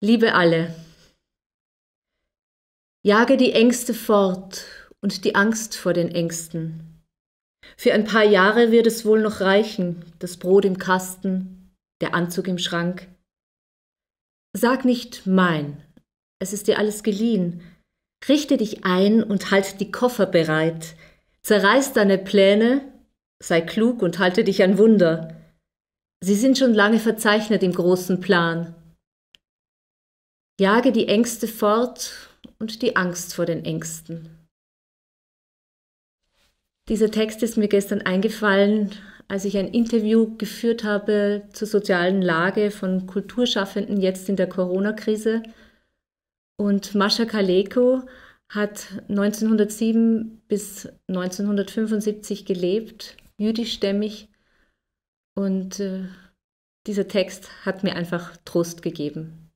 Liebe alle, jage die Ängste fort und die Angst vor den Ängsten. Für ein paar Jahre wird es wohl noch reichen, das Brot im Kasten, der Anzug im Schrank. Sag nicht mein, es ist dir alles geliehen. Richte dich ein und halt die Koffer bereit. Zerreiß deine Pläne, sei klug und halte dich an Wunder. Sie sind schon lange verzeichnet im großen Plan. Jage die Ängste fort und die Angst vor den Ängsten. Dieser Text ist mir gestern eingefallen, als ich ein Interview geführt habe zur sozialen Lage von Kulturschaffenden jetzt in der Corona-Krise. Und Mascha Kaleko hat 1907 bis 1975 gelebt, jüdischstämmig. Und äh, dieser Text hat mir einfach Trost gegeben.